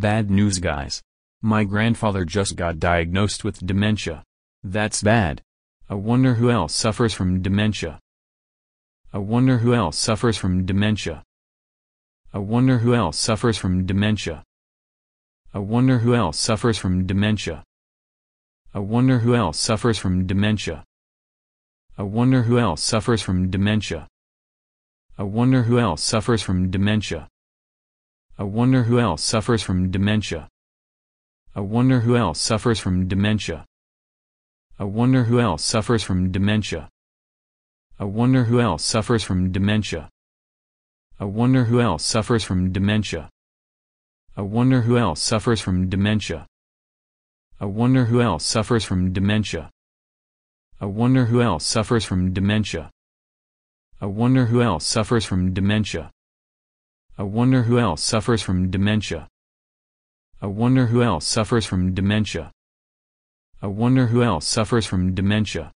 Bad news guys. My grandfather just got diagnosed with dementia. That's bad. I wonder who else suffers from dementia. I wonder who else suffers from dementia. I wonder who else suffers from dementia. I wonder who else suffers from dementia. I wonder who else suffers from dementia. I wonder who else suffers from dementia. I wonder who else suffers from dementia. I wonder who else suffers from dementia. I wonder who else suffers from dementia. I wonder who else suffers from dementia. I wonder who else suffers from dementia. I wonder who else suffers from dementia. I wonder who else suffers from dementia. I wonder who else suffers from dementia. I wonder who else suffers from dementia. I wonder who else suffers from dementia. I wonder who else suffers from dementia. I wonder who else suffers from dementia. I wonder who else suffers from dementia.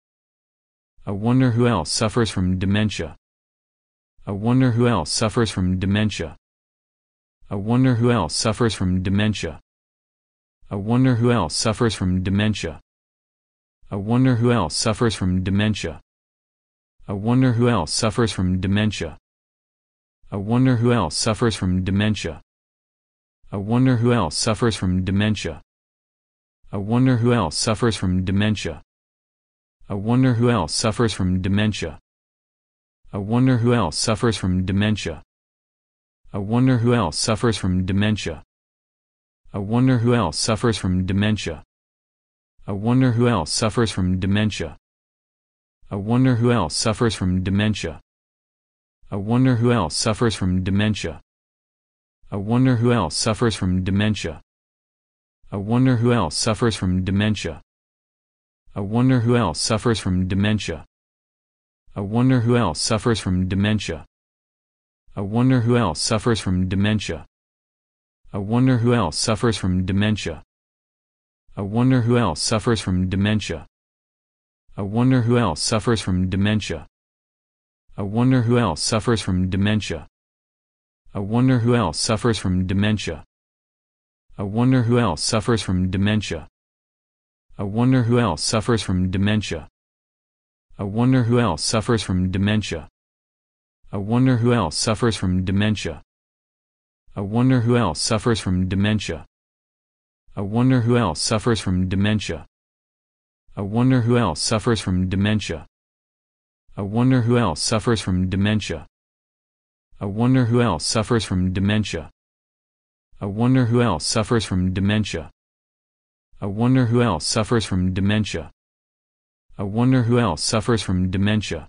I wonder who else suffers from dementia. I wonder who else suffers from dementia. I wonder who else suffers from dementia. I wonder who else suffers from dementia. I wonder who else suffers from dementia. I wonder who else suffers from dementia. I wonder who else suffers from dementia. I wonder who else suffers from dementia. I wonder who else suffers from dementia. I wonder who else suffers from dementia. I wonder who else suffers from dementia. I wonder who else suffers from dementia. I wonder who else suffers from dementia. I wonder who else suffers from dementia. I wonder who else suffers from dementia. I wonder who else suffers from dementia. I wonder who else suffers from dementia. I wonder who else suffers from dementia. I wonder who else suffers from dementia. I wonder who else suffers from dementia. I wonder who else suffers from dementia. I wonder who else suffers from dementia. I wonder who else suffers from dementia. I wonder who else suffers from dementia. I wonder who else suffers from dementia. I wonder who else suffers from dementia. I wonder who else suffers from dementia. I wonder who else suffers from dementia. I wonder who else suffers from dementia. I wonder who else suffers from dementia. I wonder who else suffers from dementia. I wonder who else suffers from dementia. I wonder who else suffers from dementia. I wonder who else suffers from dementia. I wonder who else suffers from dementia. I wonder who else suffers from dementia. I wonder who else suffers from dementia. I wonder who else suffers from dementia.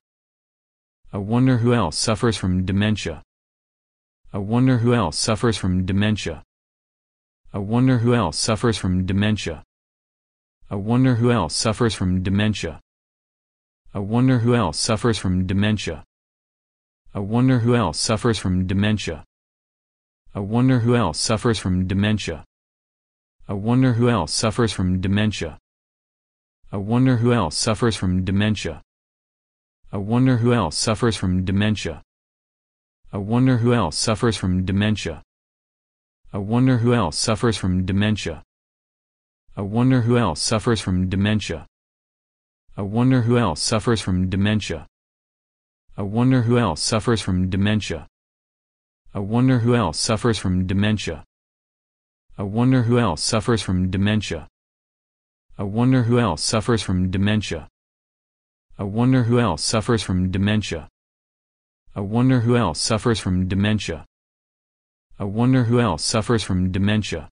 I wonder who else suffers from dementia. I wonder who else suffers from dementia. I wonder who else suffers from dementia. I wonder who else suffers from dementia. I wonder who else suffers from dementia. I wonder who else suffers from dementia. I wonder who else suffers from dementia. I wonder who else suffers from dementia. I wonder who else suffers from dementia. I wonder who else suffers from dementia. I wonder who else suffers from dementia. I wonder who else suffers from dementia. I wonder who else suffers from dementia. I wonder who else suffers from dementia. I wonder who else suffers from dementia. I wonder who else suffers from dementia. I wonder who else suffers from dementia. I wonder who else suffers from dementia. I wonder who else suffers from dementia. I wonder who else suffers from dementia. I wonder who else suffers from dementia.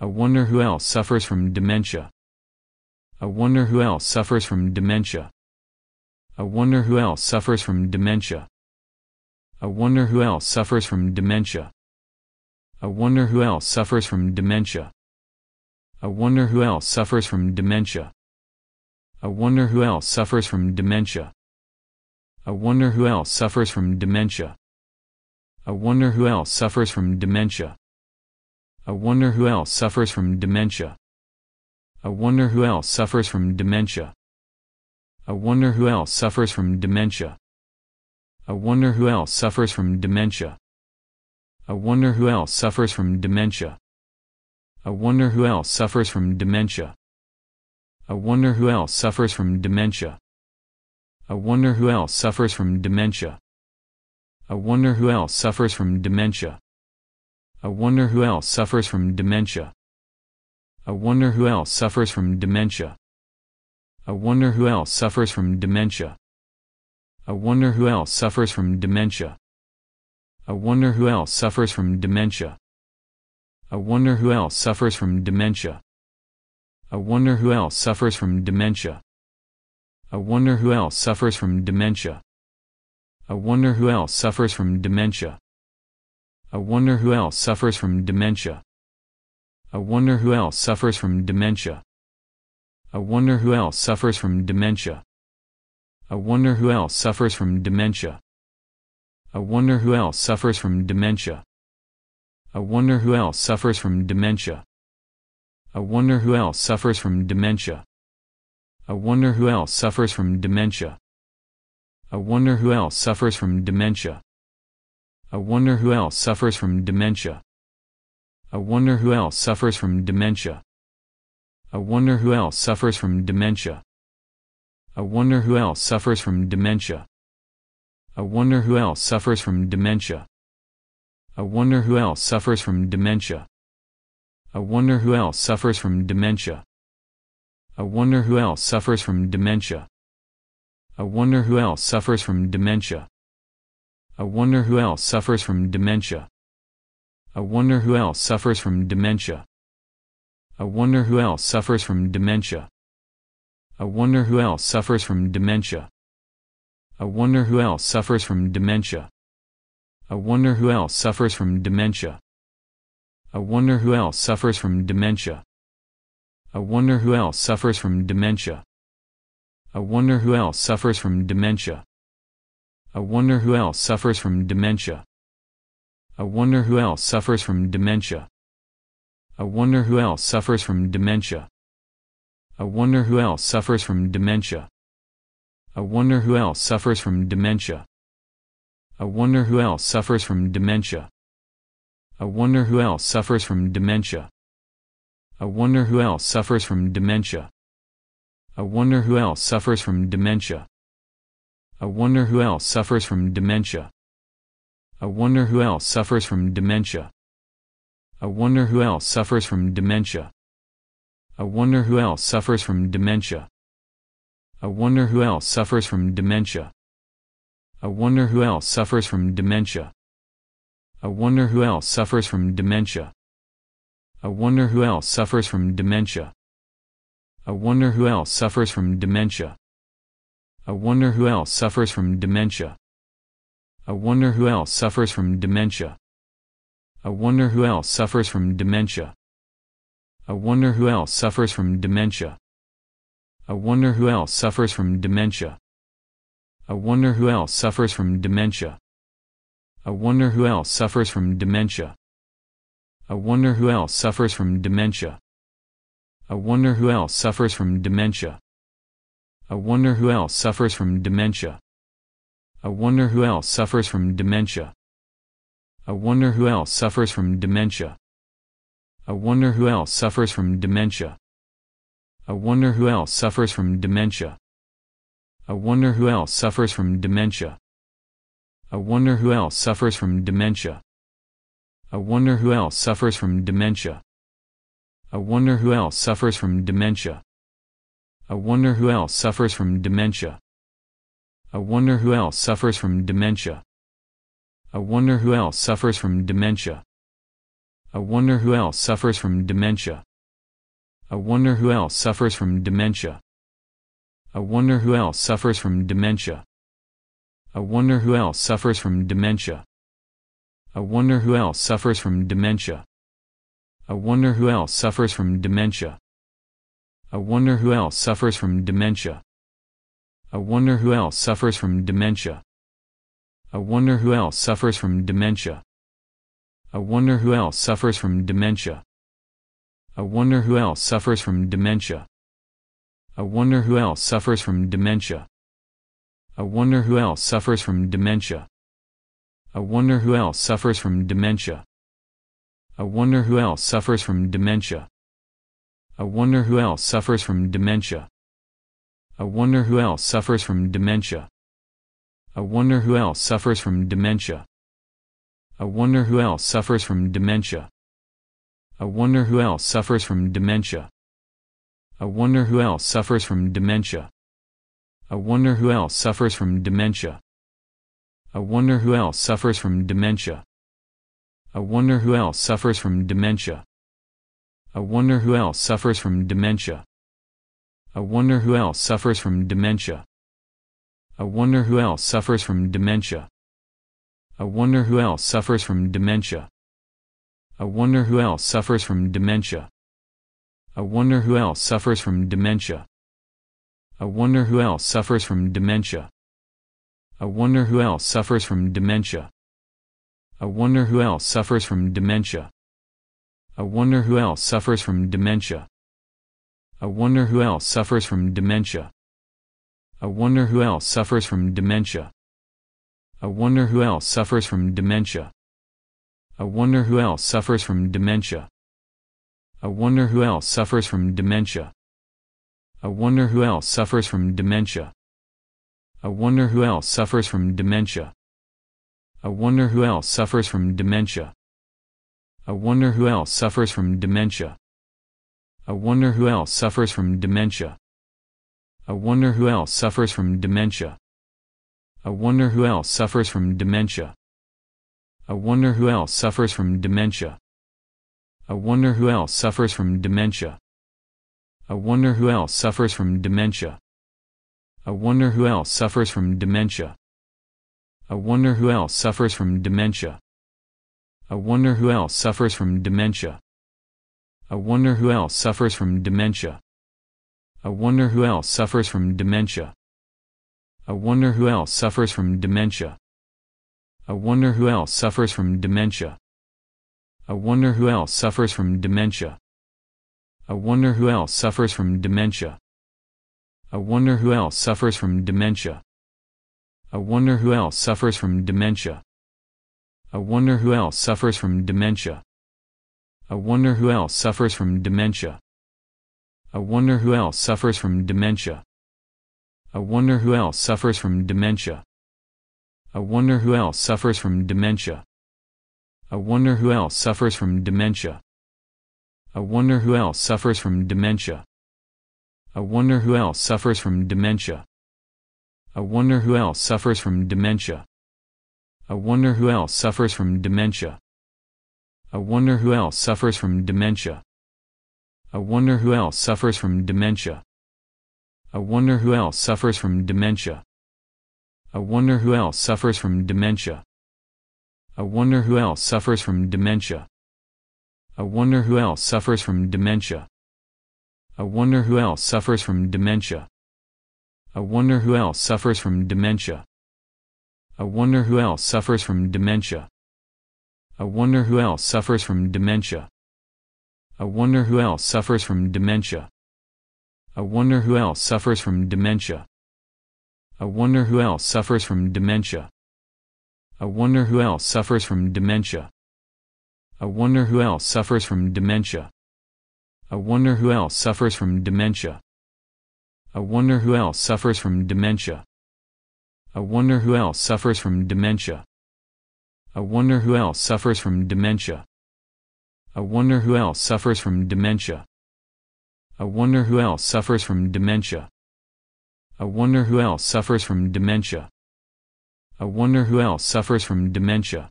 I wonder who else suffers from dementia. I wonder who else suffers from dementia. I wonder who else suffers from dementia. I wonder who else suffers from dementia. I wonder who else suffers from dementia. I wonder who else suffers from dementia. I wonder who else suffers from dementia. I wonder who else suffers from dementia. I wonder who else suffers from dementia. I wonder who else suffers from dementia. I wonder who else suffers from dementia. I wonder who else suffers from dementia. I wonder who else suffers from dementia. I wonder who else suffers from dementia. I wonder who else suffers from dementia. I wonder who else suffers from dementia. I wonder who else suffers from dementia. I wonder who else suffers from dementia. I wonder who else suffers from dementia. I wonder who else suffers from dementia. I wonder who else suffers from dementia. I wonder who else suffers from dementia. I wonder who else suffers from dementia. I wonder who else suffers from dementia. I wonder who else suffers from dementia. I wonder who else suffers from dementia. I wonder who else suffers from dementia. I wonder who else suffers from dementia. I wonder who else suffers from dementia. I wonder who else suffers from dementia. I wonder who else suffers from dementia. I wonder who else suffers from dementia. I wonder who else suffers from dementia. I wonder who else suffers from dementia. I wonder who else suffers from dementia. I wonder who else suffers from dementia. I wonder who else suffers from dementia. I wonder who else suffers from dementia. I wonder who else suffers from dementia. I wonder who else suffers from dementia. I wonder who else suffers from dementia. I wonder who else suffers from dementia. I wonder who else suffers from dementia. I wonder who else suffers from dementia. I wonder who else suffers from dementia. I wonder who else suffers from dementia. I wonder who else suffers from dementia. I wonder who else suffers from dementia. I wonder who else suffers from dementia. I wonder who else suffers from dementia. I wonder who else suffers from dementia. I wonder who else suffers from dementia. I wonder who else suffers from dementia. I wonder who else suffers from dementia. I wonder who else suffers from dementia. I wonder who else suffers from dementia. I wonder who else suffers from dementia. I wonder who else suffers from dementia. I wonder who else suffers from dementia. I wonder who else suffers from dementia. I wonder who else suffers from dementia. I wonder who else suffers from dementia. I wonder who else suffers from dementia. I wonder who else suffers from dementia. I wonder who else suffers from dementia. I wonder who else suffers from dementia. I wonder who else suffers from dementia. I wonder who else suffers from dementia. I wonder who else suffers from dementia. I wonder who else suffers from dementia. I wonder who else suffers from dementia. I wonder who else suffers from dementia. I wonder who else suffers from dementia. I wonder who else suffers from dementia. I wonder who else suffers from dementia. I wonder who else suffers from dementia. I wonder who else suffers from dementia. I wonder who else suffers from dementia. I wonder who else suffers from dementia. I wonder who else suffers from dementia. I wonder who else suffers from dementia. I wonder who else suffers from dementia. I wonder who else suffers from dementia. I wonder who else suffers from dementia. I wonder who else suffers from dementia. I wonder who else suffers from dementia. I wonder who else suffers from dementia. I wonder who else suffers from dementia. I wonder who else suffers from dementia. I wonder who else suffers from dementia. I wonder who else suffers from dementia. I wonder who else suffers from dementia. I wonder who else suffers from dementia. I wonder who else suffers from dementia. I wonder who else suffers from dementia. I wonder who else suffers from dementia. I wonder who else suffers from dementia. I wonder who else suffers from dementia. I wonder who else suffers from dementia. I wonder who else suffers from dementia. I wonder who else suffers from dementia. I wonder who else suffers from dementia. I wonder who else suffers from dementia. I wonder who else suffers from dementia. I wonder who else suffers from dementia. I wonder who else suffers from dementia. I wonder who else suffers from dementia. I wonder who else suffers from dementia. I wonder who else suffers from dementia. I wonder who else suffers from dementia. I wonder who else suffers from dementia. I wonder who else suffers from dementia. I wonder who else suffers from dementia. I wonder who else suffers from dementia. I wonder who else suffers from dementia. I wonder who else suffers from dementia. I wonder who else suffers from dementia. I wonder who else suffers from dementia. I wonder who else suffers from dementia. I wonder who else suffers from dementia. I wonder who else suffers from dementia. I wonder who else suffers from dementia. I wonder who else suffers from dementia. I wonder who else suffers from dementia. I wonder who else suffers from dementia. I wonder who else suffers from dementia. I wonder who else suffers from dementia. I wonder who else suffers from dementia. I wonder who else suffers from dementia. I wonder who else suffers from dementia. I wonder who else suffers from dementia. I wonder who else suffers from dementia. I wonder who else suffers from dementia. I wonder who else suffers from dementia. I wonder who else suffers from dementia. I wonder who else suffers from dementia. I wonder who else suffers from dementia. I wonder who else suffers from dementia. I wonder who else suffers from dementia. I wonder who else suffers from dementia. I wonder who else suffers from dementia. I wonder who else suffers from dementia. I wonder who else suffers from dementia. I wonder who else suffers from dementia. I wonder who else suffers from dementia. I wonder who else suffers from dementia. I wonder who else suffers from dementia. I wonder who else suffers from dementia. I wonder who else suffers from dementia. I wonder who else suffers from dementia. I wonder who else suffers from dementia. I wonder who else suffers from dementia. I wonder who else suffers from dementia. I wonder who else suffers from dementia. I wonder who else suffers from dementia. I wonder who else suffers from dementia. I wonder who else suffers from dementia. I wonder who else suffers from dementia. I wonder who else suffers from dementia. I wonder who else suffers from dementia. I wonder who else suffers from dementia. I wonder who else suffers from dementia. I wonder who else suffers from dementia. I wonder who else suffers from dementia. I wonder who else suffers from dementia. I wonder who else suffers from dementia. I wonder who else suffers from dementia. I wonder who else suffers from dementia. I wonder who else suffers from dementia. I wonder who else suffers from dementia. I wonder who else suffers from dementia. I wonder who else suffers from dementia. I wonder who else suffers from dementia. I wonder who else suffers from dementia. I wonder who else suffers from dementia. I wonder who else suffers from dementia. I wonder who else suffers from dementia. I wonder who else suffers from dementia. I wonder who else suffers from dementia. I wonder who else suffers from dementia. I wonder who else suffers from dementia. I wonder who else suffers from dementia. I wonder who else suffers from dementia. I wonder who else suffers from dementia. I wonder who else suffers from dementia. I wonder who else suffers from dementia.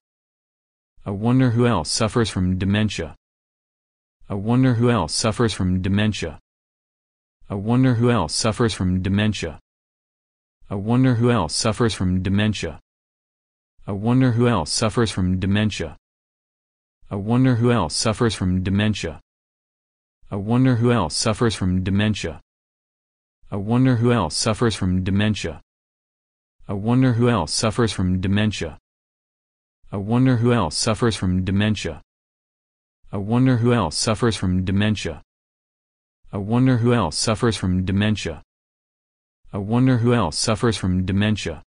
I wonder who else suffers from dementia. I wonder who else suffers from dementia. I wonder who else suffers from dementia. I wonder who else suffers from dementia. I wonder who else suffers from dementia. I wonder who else suffers from dementia. I wonder who else suffers from dementia. I wonder who else suffers from dementia. I wonder who else suffers from dementia. I wonder who else suffers from dementia. I wonder who else suffers from dementia. I wonder who else suffers from dementia. I wonder who else suffers from dementia.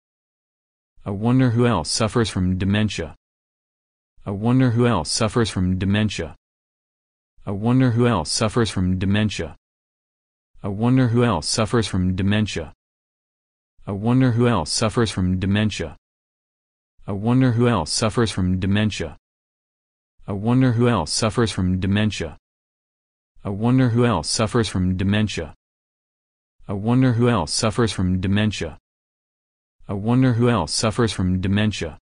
I wonder who else suffers from dementia. I wonder who else suffers from dementia. I wonder who else suffers from dementia. I wonder who else suffers from dementia. I wonder who else suffers from dementia. I wonder who else suffers from dementia. I wonder who else suffers from dementia. I wonder who else suffers from dementia. I wonder who else suffers from dementia. I wonder who else suffers from dementia.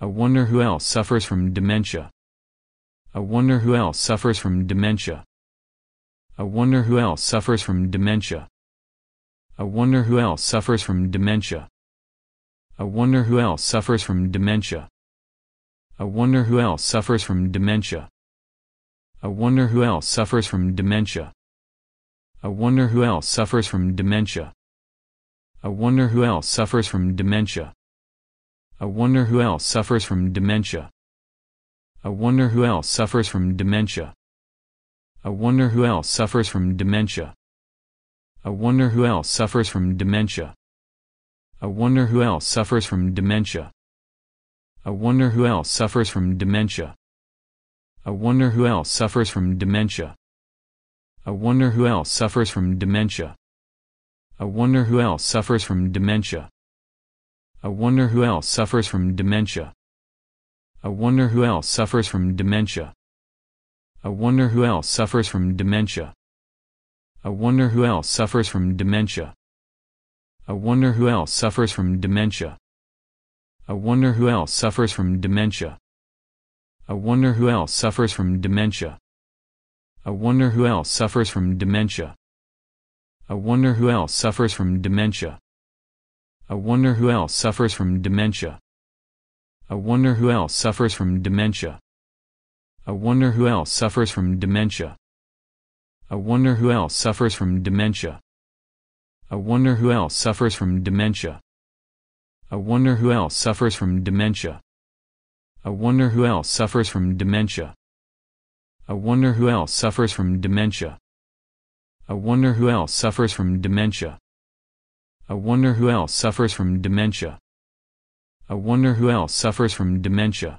I wonder who else suffers from dementia. I wonder who else suffers from dementia. I wonder who else suffers from dementia. I wonder who else suffers from dementia. I wonder who else suffers from dementia. I wonder who else suffers from dementia. I wonder who else suffers from dementia. I wonder who else suffers from dementia. I wonder who else suffers from dementia. I wonder who else suffers from dementia. I wonder who else suffers from dementia. I wonder who else suffers from dementia. I wonder who else suffers from dementia. I wonder who else suffers from dementia. I wonder who else suffers from dementia. I wonder who else suffers from dementia. I wonder who else suffers from dementia. I wonder who else suffers from dementia. I wonder who else suffers from dementia. I wonder who else suffers from dementia. I wonder who else suffers from dementia. I wonder who else suffers from dementia. I wonder who else suffers from dementia. I wonder who else suffers from dementia. I wonder who else suffers from dementia. I wonder who else suffers from dementia. I wonder who else suffers from dementia. I wonder who else suffers from dementia. I wonder who else suffers from dementia. I wonder who else suffers from dementia. I wonder who else suffers from dementia. I wonder who else suffers from dementia. I wonder who else suffers from dementia. I wonder who else suffers from dementia. I wonder who else suffers from dementia. I wonder who else suffers from dementia. I wonder who else suffers from dementia. I wonder who else suffers from dementia.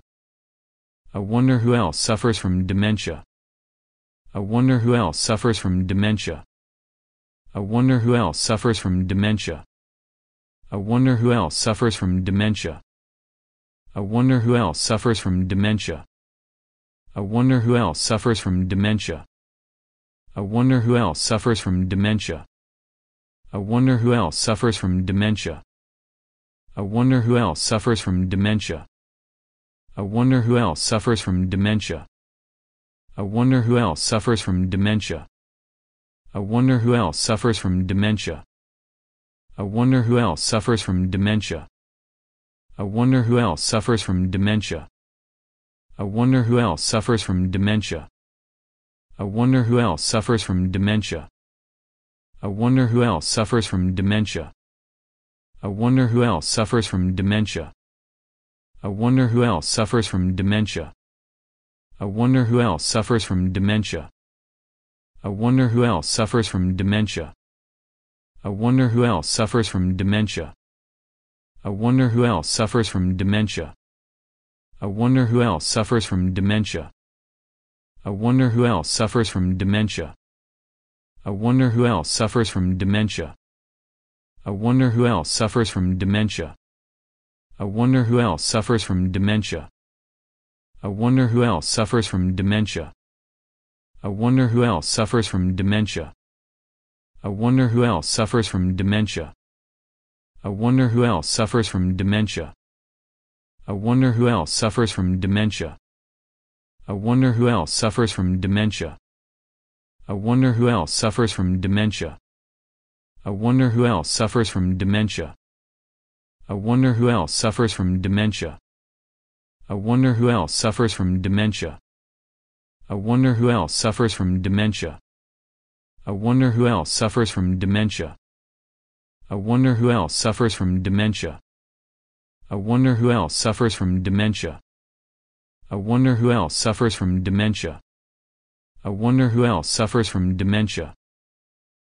I wonder who else suffers from dementia. I wonder who else suffers from dementia. I wonder who else suffers from dementia. I wonder who else suffers from dementia. I wonder who else suffers from dementia. I wonder who else suffers from dementia. I wonder who else suffers from dementia. I wonder who else suffers from dementia. I wonder who else suffers from dementia. I wonder who else suffers from dementia. I wonder who else suffers from dementia. I wonder who else suffers from dementia. I wonder who else suffers from dementia. I wonder who else suffers from dementia. I wonder who else suffers from dementia. I wonder who else suffers from dementia. I wonder who else suffers from dementia. I wonder who else suffers from dementia. I wonder who else suffers from dementia. I wonder who else suffers from dementia. I wonder who else suffers from dementia. I wonder who else suffers from dementia. I wonder who else suffers from dementia. I wonder who else suffers from dementia. I wonder who else suffers from dementia. I wonder who else suffers from dementia. I wonder who else suffers from dementia. I wonder who else suffers from dementia. I wonder who else suffers from dementia. I wonder who else suffers from dementia. I wonder who else suffers from dementia. I wonder who else suffers from dementia. I wonder who else suffers from dementia. I wonder who else suffers from dementia. I wonder who else suffers from dementia. I wonder who else suffers from dementia. I wonder who else suffers from dementia. I wonder who else suffers from dementia. I wonder who else suffers from dementia. I wonder who else suffers from dementia. I wonder who else suffers from dementia. I wonder who else suffers from dementia. I wonder who else suffers from dementia. I wonder who else suffers from dementia.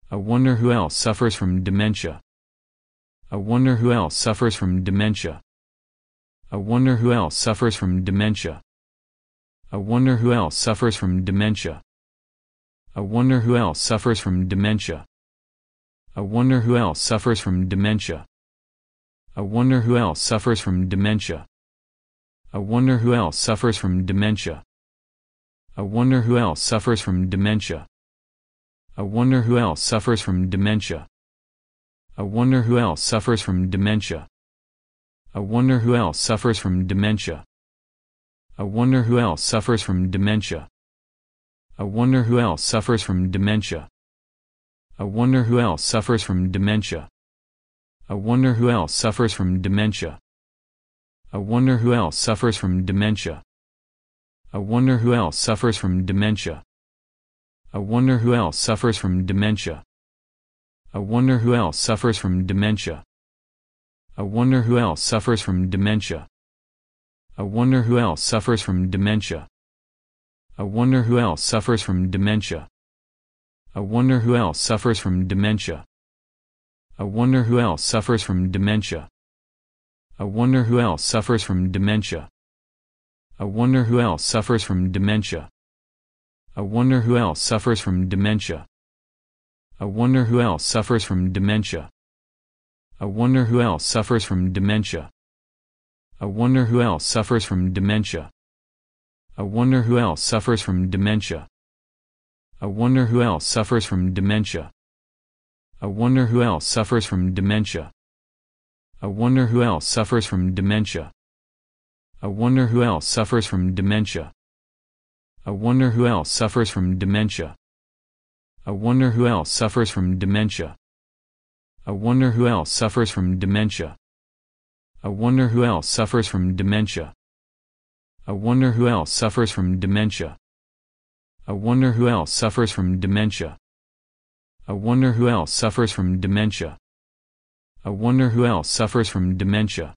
I wonder who else suffers from dementia. I wonder who else suffers from dementia. I wonder who else suffers from dementia. I wonder who else suffers from dementia. I wonder who else suffers from dementia. I wonder who else suffers from dementia. I wonder who else suffers from dementia. I wonder who else suffers from dementia. I wonder who else suffers from dementia. I wonder who else suffers from dementia. I wonder who else suffers from dementia. I wonder who else suffers from dementia. I wonder who else suffers from dementia. I wonder who else suffers from dementia. I wonder who else suffers from dementia. I wonder who else suffers from dementia. I wonder who else suffers from dementia. I wonder who else suffers from dementia. I wonder who else suffers from dementia. I wonder who else suffers from dementia. I wonder who else suffers from dementia. I wonder who else suffers from dementia. I wonder who else suffers from dementia. I wonder who else suffers from dementia. I wonder who else suffers from dementia. I wonder who else suffers from dementia. I wonder who else suffers from dementia. I wonder who else suffers from dementia. I wonder who else suffers from dementia. I wonder who else suffers from dementia. I wonder who else suffers from dementia. I wonder who else suffers from dementia. I wonder who else suffers from dementia. I wonder who else suffers from dementia. I wonder who else suffers from dementia. I wonder who else suffers from dementia. I wonder who else suffers from dementia. I wonder who else suffers from dementia. I wonder who else suffers from dementia. I wonder who else suffers from dementia. I wonder who else suffers from dementia. I wonder who else suffers from dementia. I wonder who else suffers from dementia. I wonder who else suffers from dementia.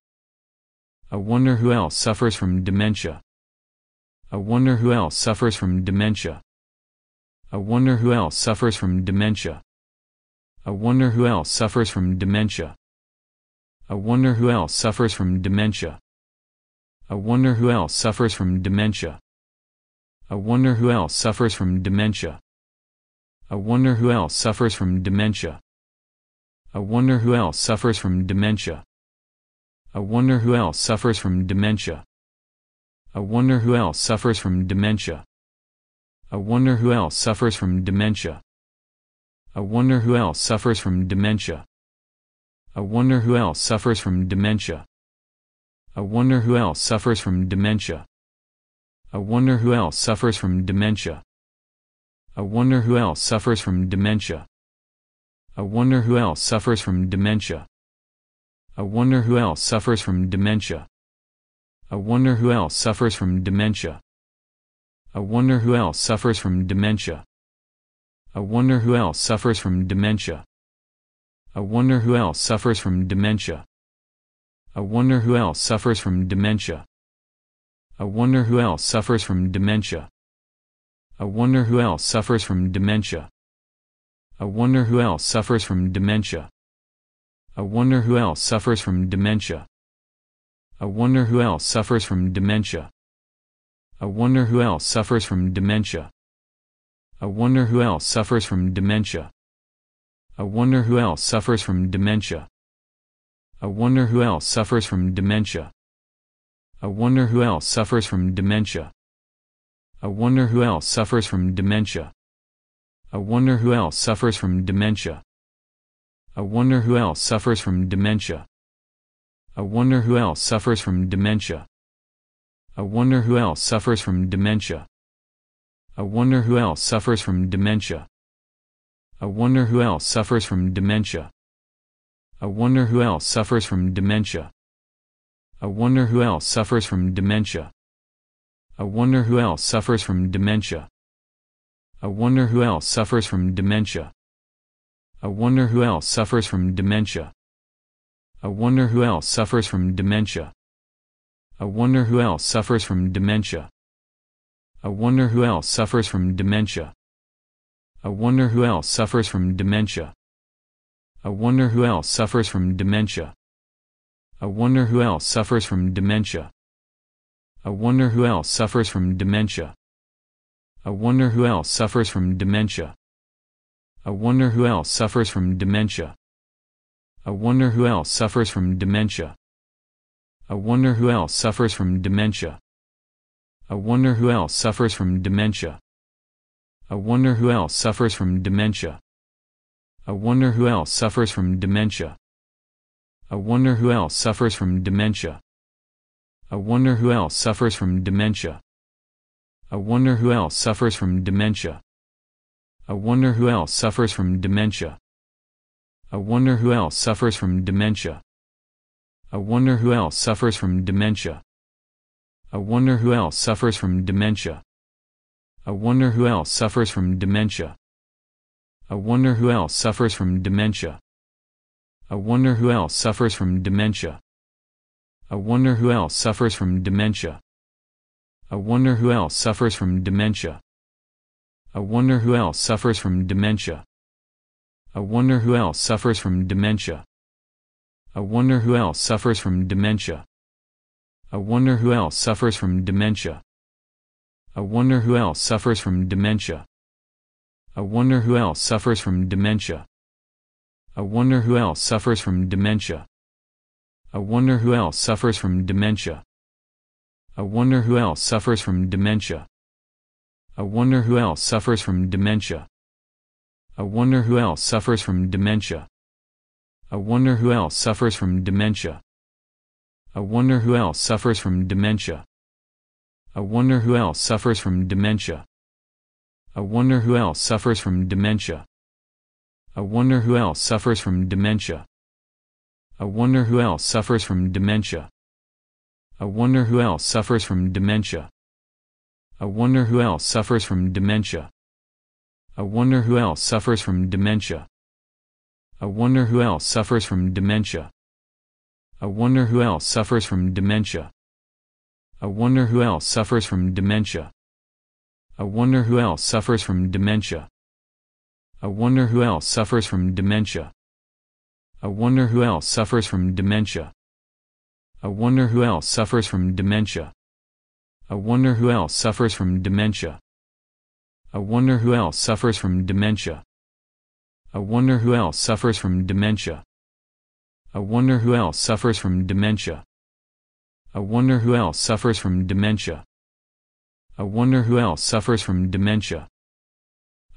I wonder who else suffers from dementia. I wonder who else suffers from dementia. I wonder who else suffers from dementia. I wonder who else suffers from dementia. I wonder who else suffers from dementia. I wonder who else suffers from dementia. I wonder who else suffers from dementia. I wonder who else suffers from dementia. I wonder who else suffers from dementia. I wonder who else suffers from dementia. I wonder who else suffers from dementia. I wonder who else suffers from dementia. I wonder who else suffers from dementia. I wonder who else suffers from dementia. I wonder who else suffers from dementia. I wonder who else suffers from dementia. I wonder who else suffers from dementia. I wonder who else suffers from dementia. I wonder who else suffers from dementia. I wonder who else suffers from dementia. I wonder who else suffers from dementia. I wonder who else suffers from dementia. I wonder who else suffers from dementia. I wonder who else suffers from dementia. I wonder who else suffers from dementia. I wonder who else suffers from dementia. I wonder who else suffers from dementia. I wonder who else suffers from dementia. I wonder who else suffers from dementia. I wonder who else suffers from dementia. I wonder who else suffers from dementia. I wonder who else suffers from dementia. I wonder who else suffers from dementia. I wonder who else suffers from dementia. I wonder who else suffers from dementia. I wonder who else suffers from dementia. I wonder who else suffers from dementia. I wonder who else suffers from dementia. I wonder who else suffers from dementia. I wonder who else suffers from dementia. I wonder who else suffers from dementia. I wonder who else suffers from dementia. I wonder who else suffers from dementia. I wonder who else suffers from dementia. I wonder who else suffers from dementia. I wonder who else suffers from dementia. I wonder who else suffers from dementia. I wonder who else suffers from dementia. I wonder who else suffers from dementia. I wonder who else suffers from dementia. I wonder who else suffers from dementia. I wonder who else suffers from dementia. I wonder who else suffers from dementia. I wonder who else suffers from dementia. I wonder who else suffers from dementia. I wonder who else suffers from dementia. I wonder who else suffers from dementia. I wonder who else suffers from dementia. I wonder who else suffers from dementia. I wonder who else suffers from dementia. I wonder who else suffers from dementia. I wonder who else suffers from dementia. I wonder who else suffers from dementia. I wonder who else suffers from dementia. I wonder who else suffers from dementia. I wonder who else suffers from dementia. I wonder who else suffers from dementia. I wonder who else suffers from dementia. I wonder who else suffers from dementia. I wonder who else suffers from dementia. I wonder who else suffers from dementia. I wonder who else suffers from dementia. I wonder who else suffers from dementia. I wonder who else suffers from dementia. I wonder who else suffers from dementia. I wonder who else suffers from dementia. I wonder who else suffers from dementia. I wonder who else suffers from dementia. I wonder who else suffers from dementia. I wonder who else suffers from dementia. I wonder who else suffers from dementia. I wonder who else suffers from dementia. I wonder who else suffers from dementia. I wonder who else suffers from dementia. I wonder who else suffers from dementia. I wonder who else suffers from dementia. I wonder who else suffers from dementia. I wonder who else suffers from dementia. I wonder who else suffers from dementia. I wonder who else suffers from dementia. I wonder who else suffers from dementia. I wonder who else suffers from dementia. I wonder who else suffers from dementia. I wonder who else suffers from dementia. I wonder who else suffers from dementia. I wonder who else suffers from dementia. I wonder who else suffers from dementia. I wonder who else suffers from dementia. I wonder who else suffers from dementia. I wonder who else suffers from dementia. I wonder who else suffers from dementia. I wonder who else suffers from dementia. I wonder who else suffers from dementia. I wonder who else suffers from dementia. I wonder who else suffers from dementia.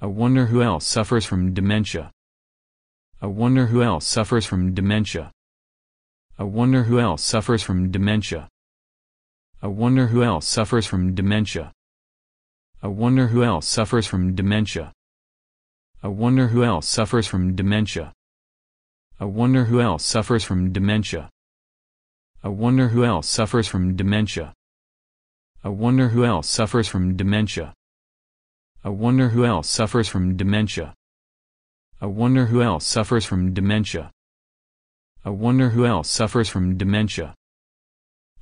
I wonder who else suffers from dementia. I wonder who else suffers from dementia. I wonder who else suffers from dementia. I wonder who else suffers from dementia. I wonder who else suffers from dementia. I wonder who else suffers from dementia. I wonder who else suffers from dementia. I wonder who else suffers from dementia. I wonder who else suffers from dementia. I wonder who else suffers from dementia. I wonder who else suffers from dementia. I wonder who else suffers from dementia.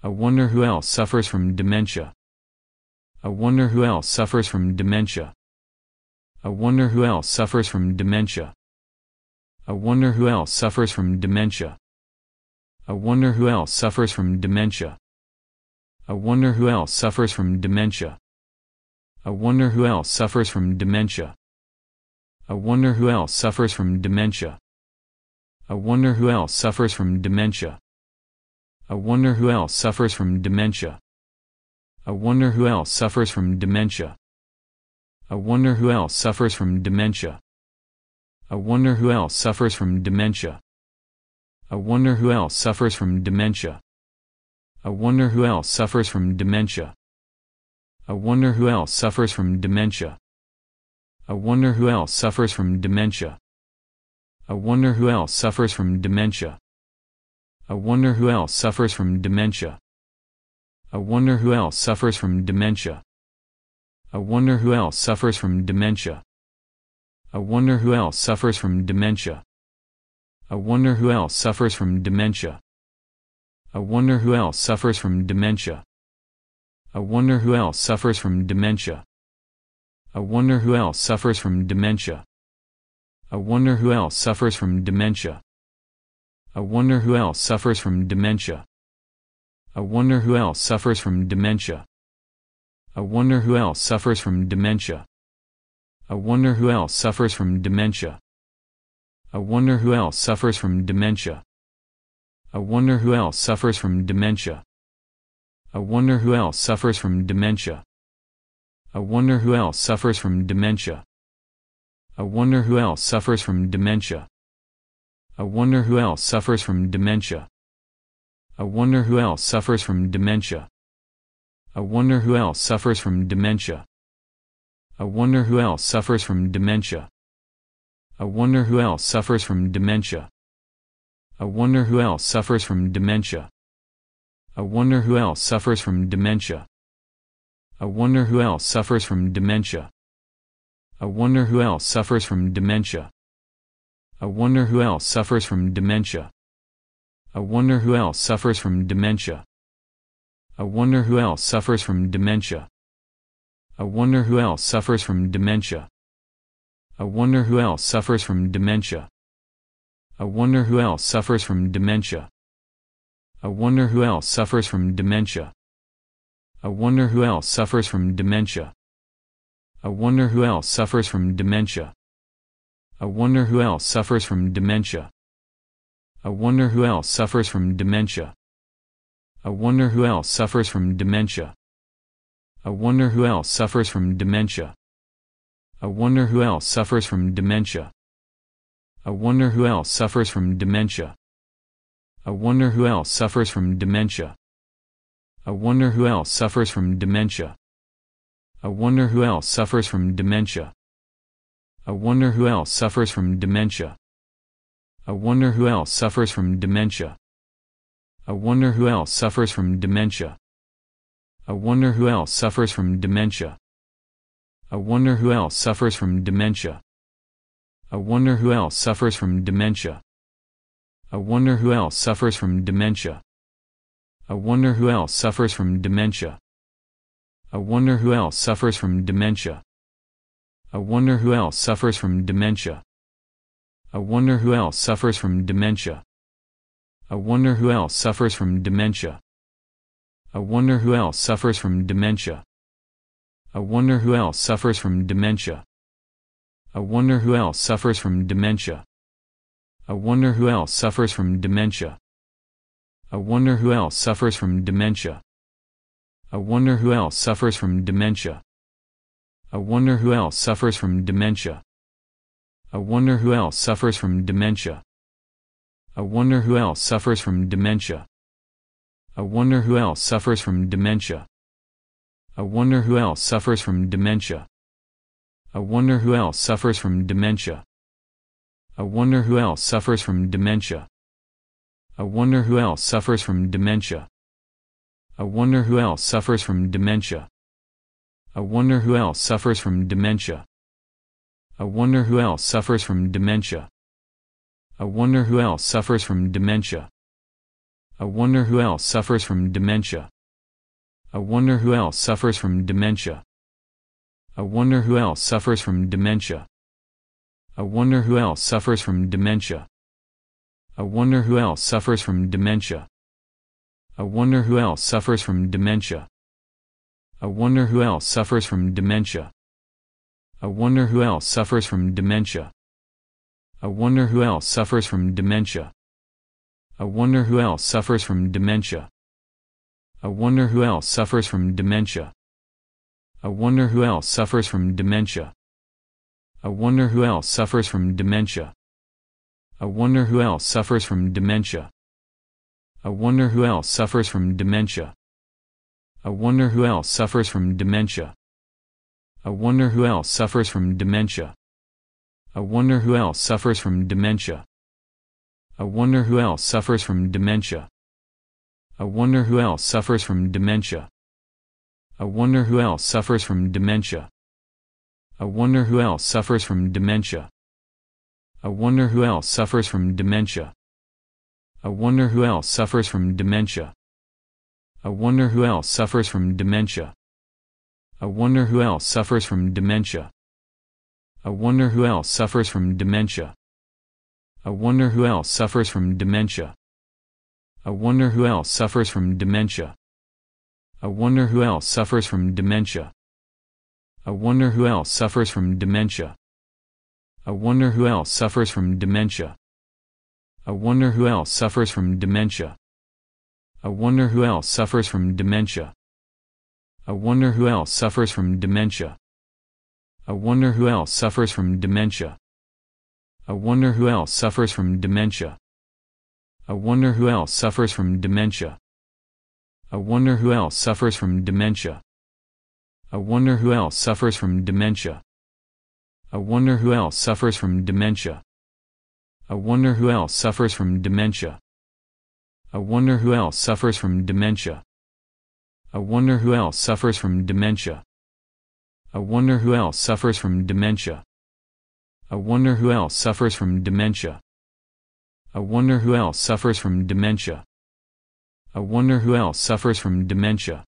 I wonder who else suffers from dementia. I wonder who else suffers from dementia. I wonder who else suffers from dementia. I wonder who else suffers from dementia. I wonder who else suffers from dementia. I wonder who else suffers from dementia. I wonder who else suffers from dementia. I wonder who else suffers from dementia. I wonder who else suffers from dementia. I wonder who else suffers from dementia. I wonder who else suffers from dementia. I wonder who else suffers from dementia. I wonder who else suffers from dementia. I wonder who else suffers from dementia. I wonder who else suffers from dementia. I wonder who else suffers from dementia. I wonder who else suffers from dementia. I wonder who else suffers from dementia. I wonder who else suffers from dementia. I wonder who else suffers from dementia. I wonder who else suffers from dementia. I wonder who else suffers from dementia. I wonder who else suffers from dementia. I wonder who else suffers from dementia. I wonder who else suffers from dementia. I wonder who else suffers from dementia. I wonder who else suffers from dementia. I wonder who else suffers from dementia. I wonder who else suffers from dementia. I wonder who else suffers from dementia. I wonder who else suffers from dementia. I wonder who else suffers from dementia. I wonder who else suffers from dementia. I wonder who else suffers from dementia. I wonder who else suffers from dementia. I wonder who else suffers from dementia. I wonder who else suffers from dementia. I wonder who else suffers from dementia. I wonder who else suffers from dementia. I wonder who else suffers from dementia. I wonder who else suffers from dementia. I wonder who else suffers from dementia. I wonder who else suffers from dementia. I wonder who else suffers from dementia. I wonder who else suffers from dementia. I wonder who else suffers from dementia. I wonder who else suffers from dementia. I wonder who else suffers from dementia. I wonder who else suffers from dementia. I wonder who else suffers from dementia. I wonder who else suffers from dementia. I wonder who else suffers from dementia. I wonder who else suffers from dementia. I wonder who else suffers from dementia. I wonder who else suffers from dementia. I wonder who else suffers from dementia. I wonder who else suffers from dementia. I wonder who else suffers from dementia. I wonder who else suffers from dementia. I wonder who else suffers from dementia. I wonder who else suffers from dementia. I wonder who else suffers from dementia. I wonder who else suffers from dementia. I wonder who else suffers from dementia. I wonder who else suffers from dementia. I wonder who else suffers from dementia. I wonder who else suffers from dementia. I wonder who else suffers from dementia. I wonder who else suffers from dementia. I wonder who else suffers from dementia. I wonder who else suffers from dementia. I wonder who else suffers from dementia. I wonder who else suffers from dementia. I wonder who else suffers from dementia. I wonder who else suffers from dementia. I wonder who else suffers from dementia. I wonder who else suffers from dementia. I wonder who else suffers from dementia. I wonder who else suffers from dementia. I wonder who else suffers from dementia. I wonder who else suffers from dementia. I wonder who else suffers from dementia. I wonder who else suffers from dementia. I wonder who else suffers from dementia. I wonder who else suffers from dementia. I wonder who else suffers from dementia. I wonder who else suffers from dementia. I wonder who else suffers from dementia. I wonder who else suffers from dementia. I wonder who else suffers from dementia. I wonder who else suffers from dementia. I wonder who else suffers from dementia. I wonder who else suffers from dementia. I wonder who else suffers from dementia. I wonder who else suffers from dementia. I wonder who else suffers from dementia. I wonder who else suffers from dementia. I wonder who else suffers from dementia. I wonder who else suffers from dementia. I wonder who else suffers from dementia. I wonder who else suffers from dementia. I wonder who else suffers from dementia. I wonder who else suffers from dementia. I wonder who else suffers from dementia. I wonder who else suffers from dementia. I wonder who else suffers from dementia. I wonder who else suffers from dementia. I wonder who else suffers from dementia. I wonder who else suffers from dementia. I wonder who else suffers from dementia. I wonder who else suffers from dementia. I wonder who else suffers from dementia. I wonder who else suffers from dementia. I wonder who else suffers from dementia. I wonder who else suffers from dementia. I wonder who else suffers from dementia. I wonder who else suffers from dementia. I wonder who else suffers from dementia. I wonder who else suffers from dementia. I wonder who else suffers from dementia. I wonder who else suffers from dementia. I wonder who else suffers from dementia. I wonder who else suffers from dementia. I wonder who else suffers from dementia. I wonder who else suffers from dementia. I wonder who else suffers from dementia. I wonder who else suffers from dementia. I wonder who else suffers from dementia. I wonder who else suffers from dementia. I wonder who else suffers from dementia. I wonder who else suffers from dementia. I wonder who else suffers from dementia. I wonder who else suffers from dementia. I wonder who else suffers from dementia. I wonder who else suffers from dementia. I wonder who else suffers from dementia. I wonder who else suffers from dementia. I wonder who else suffers from dementia. I wonder who else suffers from dementia. I wonder who else suffers from dementia. I wonder who else suffers from dementia.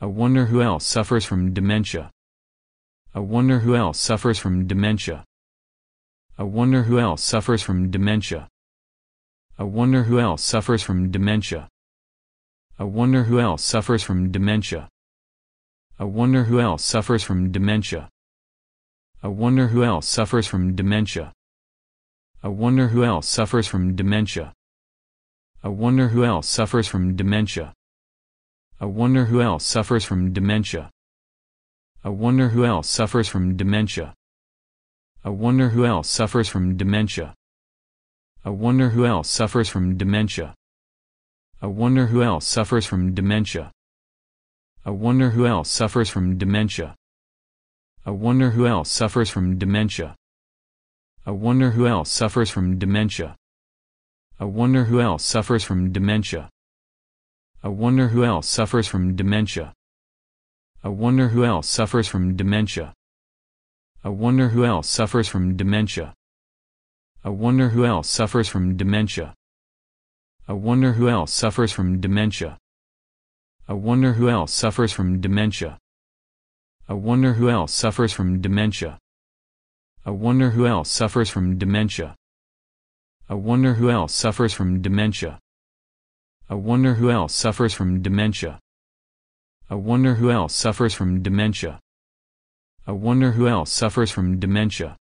I wonder who else suffers from dementia. I wonder who else suffers from dementia. I wonder who else suffers from dementia. I wonder who else suffers from dementia. I wonder who else suffers from dementia. I wonder who else suffers from dementia. I wonder who else suffers from dementia. I wonder who else suffers from dementia. I wonder who else suffers from dementia. I wonder who else suffers from dementia. I wonder who else suffers from dementia. I wonder who else suffers from dementia. I wonder who else suffers from dementia. I wonder who else suffers from dementia. I wonder who else suffers from dementia. I wonder who else suffers from dementia. I wonder who else suffers from dementia. I wonder who else suffers from dementia. I wonder who else suffers from dementia. I wonder who else suffers from dementia. I wonder who else suffers from dementia. I wonder who else suffers from dementia. I wonder who else suffers from dementia. I wonder who else suffers from dementia. I wonder who else suffers from dementia. I wonder who else suffers from dementia. I wonder who else suffers from dementia. I wonder who else suffers from dementia. I wonder who else suffers from dementia. I wonder who else suffers from dementia.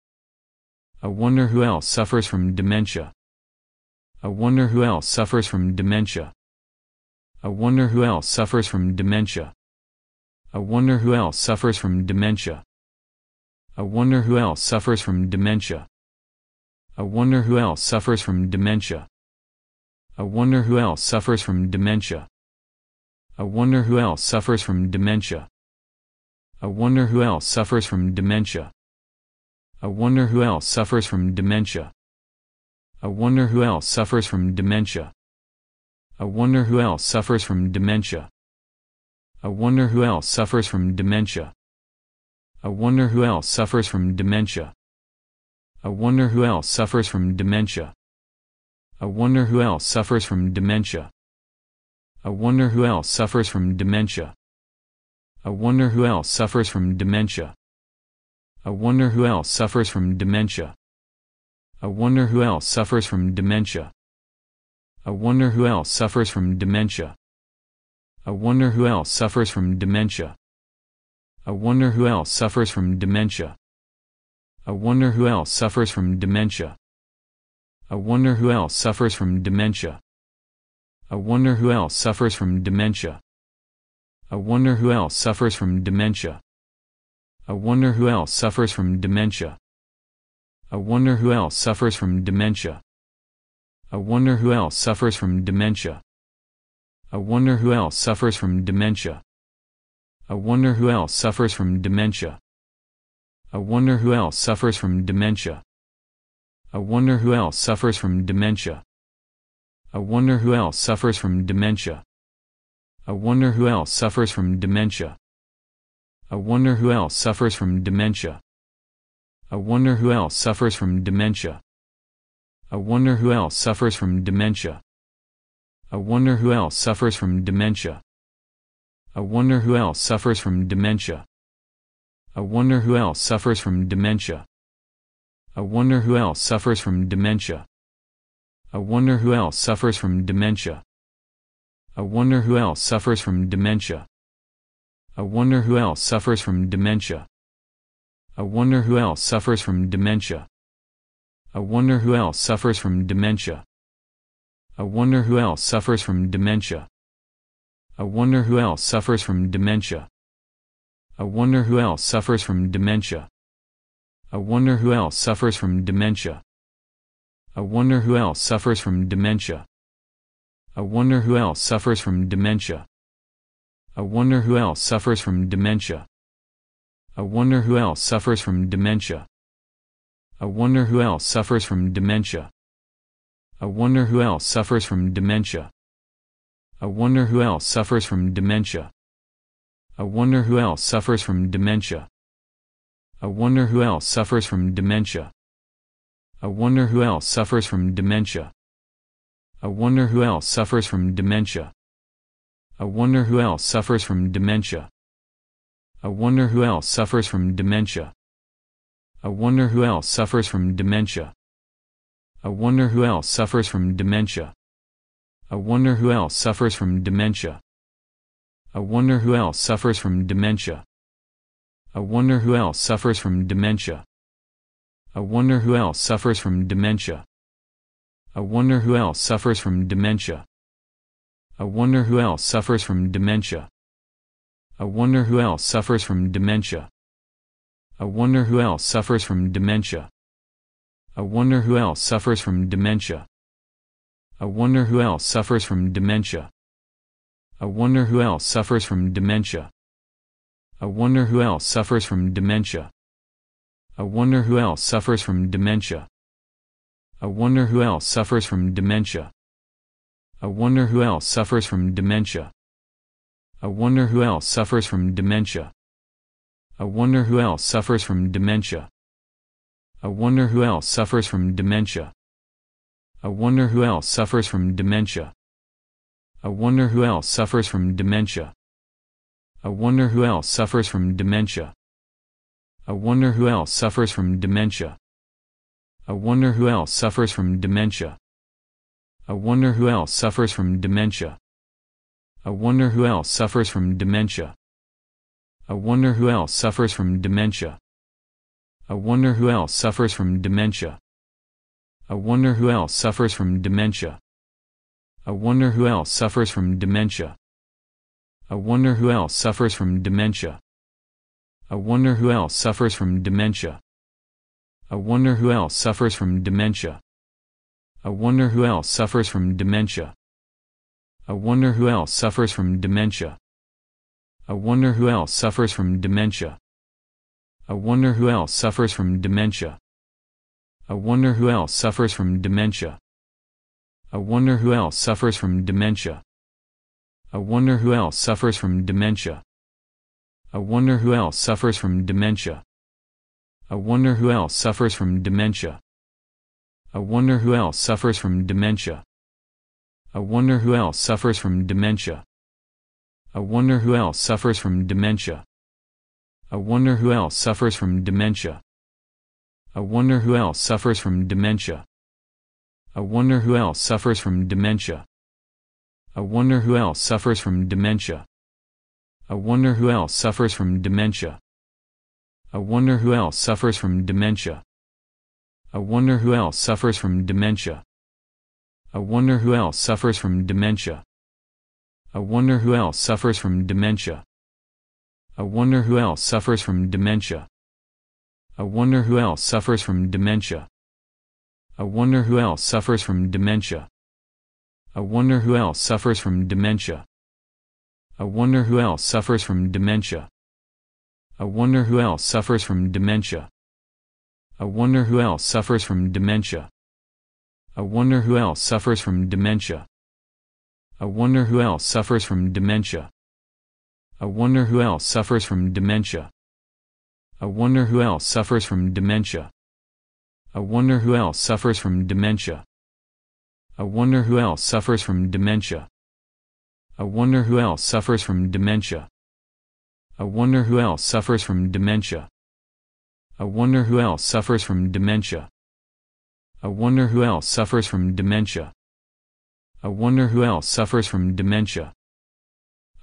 I wonder who else suffers from dementia. I wonder who else suffers from dementia. I wonder who else suffers from dementia. I wonder who else suffers from dementia. I wonder who else suffers from dementia. I wonder who else suffers from dementia. I wonder who else suffers from dementia. I wonder who else suffers from dementia. I wonder who else suffers from dementia. I wonder who else suffers from dementia. I wonder who else suffers from dementia. I wonder who else suffers from dementia. I wonder who else suffers from dementia. I wonder who else suffers from dementia. I wonder who else suffers from dementia. I wonder who else suffers from dementia. I wonder who else suffers from dementia. I wonder who else suffers from dementia. I wonder who else suffers from dementia. I wonder who else suffers from dementia. I wonder who else suffers from dementia. I wonder who else suffers from dementia. I wonder who else suffers from dementia. I wonder who else suffers from dementia. I wonder who else suffers from dementia. I wonder who else suffers from dementia. I wonder who else suffers from dementia. I wonder who else suffers from dementia. I wonder who else suffers from dementia. I wonder who else suffers from dementia. I wonder who else suffers from dementia. I wonder who else suffers from dementia. I wonder who else suffers from dementia. I wonder who else suffers from dementia. I wonder who else suffers from dementia. I wonder who else suffers from dementia. I wonder who else suffers from dementia. I wonder who else suffers from dementia. I wonder who else suffers from dementia. I wonder who else suffers from dementia. I wonder who else suffers from dementia. I wonder who else suffers from dementia. I wonder who else suffers from dementia. I wonder who else suffers from dementia. I wonder who else suffers from dementia. I wonder who else suffers from dementia. I wonder who else suffers from dementia. I wonder who else suffers from dementia. I wonder who else suffers from dementia. I wonder who else suffers from dementia. I wonder who else suffers from dementia. I wonder who else suffers from dementia. I wonder who else suffers from dementia. I wonder who else suffers from dementia. I wonder who else suffers from dementia. I wonder who else suffers from dementia. I wonder who else suffers from dementia. I wonder who else suffers from dementia. I wonder who else suffers from dementia. I wonder who else suffers from dementia. I wonder who else suffers from dementia. I wonder who else suffers from dementia. I wonder who else suffers from dementia. I wonder who else suffers from dementia. I wonder who else suffers from dementia. I wonder who else suffers from dementia. I wonder who else suffers from dementia. I wonder who else suffers from dementia. I wonder who else suffers from dementia. I wonder who else suffers from dementia. I wonder who else suffers from dementia. I wonder who else suffers from dementia. I wonder who else suffers from dementia. I wonder who else suffers from dementia. I wonder who else suffers from dementia. I wonder who else suffers from dementia. I wonder who else suffers from dementia. I wonder who else suffers from dementia. I wonder who else suffers from dementia. I wonder who else suffers from dementia. I wonder who else suffers from dementia. I wonder who else suffers from dementia. I wonder who else suffers from dementia. I wonder who else suffers from dementia. I wonder who else suffers from dementia. I wonder who else suffers from dementia. I wonder who else suffers from dementia. I wonder who else suffers from dementia. I wonder who else suffers from dementia. I wonder who else suffers from dementia. I wonder who else suffers from dementia. I wonder who else suffers from dementia. I wonder who else suffers from dementia. I wonder who else suffers from dementia. I wonder who else suffers from dementia. I wonder who else suffers from dementia. I wonder who else suffers from dementia. I wonder who else suffers from dementia. I wonder who else suffers from dementia. I wonder who else suffers from dementia. I wonder who else suffers from dementia. I wonder who else suffers from dementia. I wonder who else suffers from dementia. I wonder who else suffers from dementia. I wonder who else suffers from dementia. I wonder who else suffers from dementia. I wonder who else suffers from dementia. I wonder who else suffers from dementia. I wonder who else suffers from dementia. I wonder who else suffers from dementia. I wonder who else suffers from dementia. I wonder who else suffers from dementia. I wonder who else suffers from dementia. I wonder who else suffers from dementia. I wonder who else suffers from dementia. I wonder who else suffers from dementia. I wonder who else suffers from dementia. I wonder who else suffers from dementia. I wonder who else suffers from dementia. I wonder who else suffers from dementia. I wonder who else suffers from dementia. I wonder who else suffers from dementia. I wonder who else suffers from dementia. I wonder who else suffers from dementia. I wonder who else suffers from dementia. I wonder who else suffers from dementia. I wonder who else suffers from dementia. I wonder who else suffers from dementia. I wonder who else suffers from dementia. I wonder who else suffers from dementia. I wonder who else suffers from dementia. I wonder who else suffers from dementia. I wonder who else suffers from dementia. I wonder who else suffers from dementia. I wonder who else suffers from dementia. I wonder who else suffers from dementia. I wonder who else suffers from dementia. I wonder who else suffers from dementia.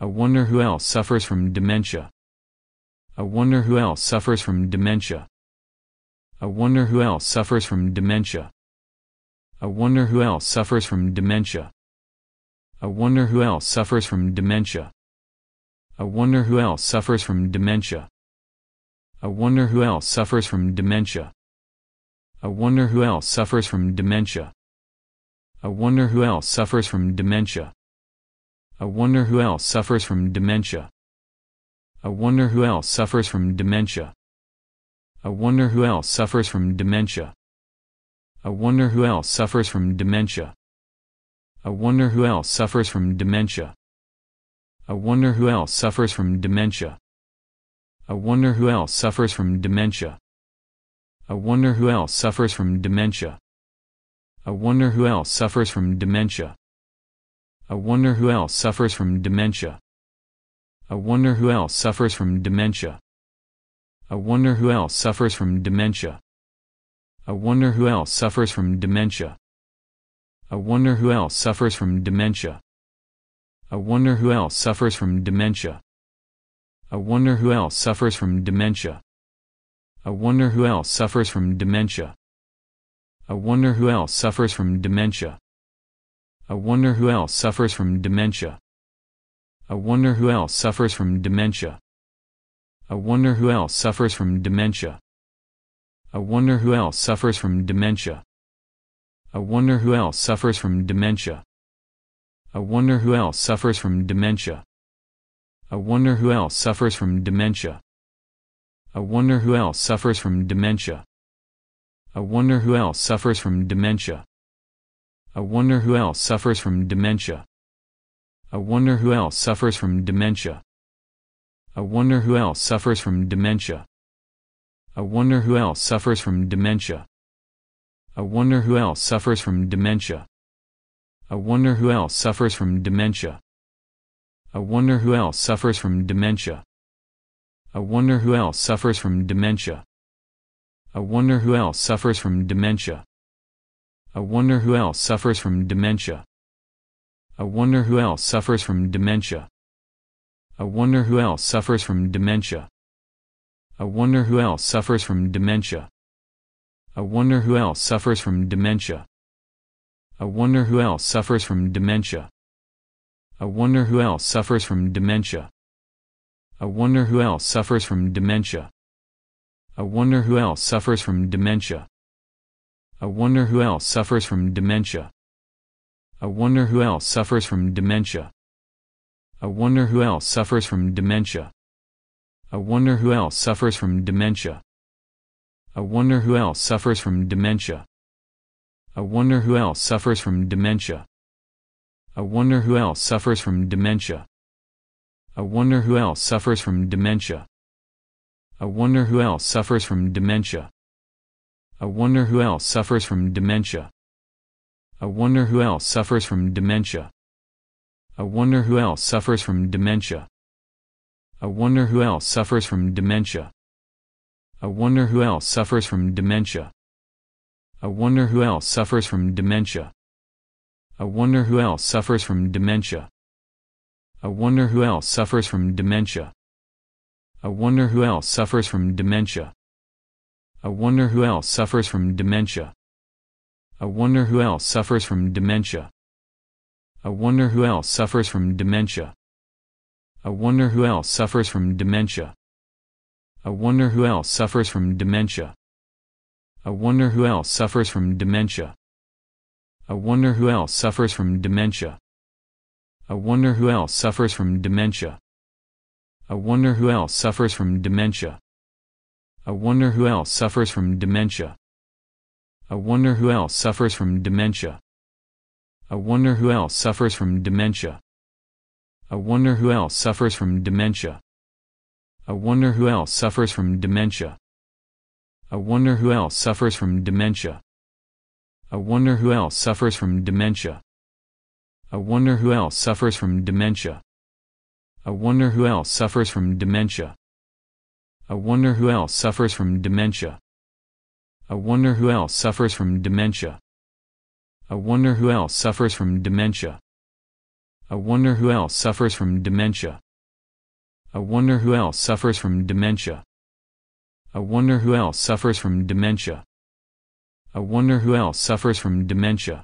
I wonder who else suffers from dementia. I wonder who else suffers from dementia. I wonder who else suffers from dementia. I wonder who else suffers from dementia. I wonder who else suffers from dementia. I wonder who else suffers from dementia. I wonder who else suffers from dementia. I wonder who else suffers from dementia. I wonder who else suffers from dementia. I wonder who else suffers from dementia. I wonder who else suffers from dementia. I wonder who else suffers from dementia. I wonder who else suffers from dementia. I wonder who else suffers from dementia. I wonder who else suffers from dementia. I wonder who else suffers from dementia. I wonder who else suffers from dementia. I wonder who else suffers from dementia. I wonder who else suffers from dementia. I wonder who else suffers from dementia. I wonder who else suffers from dementia. I wonder who else suffers from dementia. I wonder who else suffers from dementia. I wonder who else suffers from dementia. I wonder who else suffers from dementia. I wonder who else suffers from dementia. I wonder who else suffers from dementia. I wonder who else suffers from dementia. I wonder who else suffers from dementia. I wonder who else suffers from dementia. I wonder who else suffers from dementia. I wonder who else suffers from dementia. I wonder who else suffers from dementia. I wonder who else suffers from dementia. I wonder who else suffers from dementia. I wonder who else suffers from dementia. I wonder who else suffers from dementia. I wonder who else suffers from dementia. I wonder who else suffers from dementia. I wonder who else suffers from dementia. I wonder who else suffers from dementia. I wonder who else suffers from dementia. I wonder who else suffers from dementia. I wonder who else suffers from dementia. I wonder who else suffers from dementia. I wonder who else suffers from dementia. I wonder who else suffers from dementia. I wonder who else suffers from dementia. I wonder who else suffers from dementia. I wonder who else suffers from dementia. I wonder who else suffers from dementia. I wonder who else suffers from dementia. I wonder who else suffers from dementia. I wonder who else suffers from dementia. I wonder who else suffers from dementia. I wonder who else suffers from dementia. I wonder who else suffers from dementia. I wonder who else suffers from dementia. I wonder who else suffers from dementia. I wonder who else suffers from dementia. I wonder who else suffers from dementia. I wonder who else suffers from dementia. I wonder who else suffers from dementia. I wonder who else suffers from dementia. I wonder who else suffers from dementia. I wonder who else suffers from dementia. I wonder who else suffers from dementia. I wonder who else suffers from dementia. I wonder who else suffers from dementia. I wonder who else suffers from dementia. I wonder who else suffers from dementia. I wonder who else suffers from dementia. I wonder who else suffers from dementia. I wonder who else suffers from dementia. I wonder who else suffers from dementia. I wonder who else suffers from dementia. I wonder who else suffers from dementia. I wonder who else suffers from dementia. I wonder who else suffers from dementia. I wonder who else suffers from dementia. I wonder who else suffers from dementia. I wonder who else suffers from dementia. I wonder who else suffers from dementia. I wonder who else suffers from dementia. I wonder who else suffers from dementia. I wonder who else suffers from dementia. I wonder who else suffers from dementia. I wonder who else suffers from dementia. I wonder who else suffers from dementia. I wonder who else suffers from dementia. I wonder who else suffers from dementia. I wonder who else suffers from dementia. I wonder who else suffers from dementia. I wonder who else suffers from dementia. I wonder who else suffers from dementia. I wonder who else suffers from dementia. I wonder who else suffers from dementia.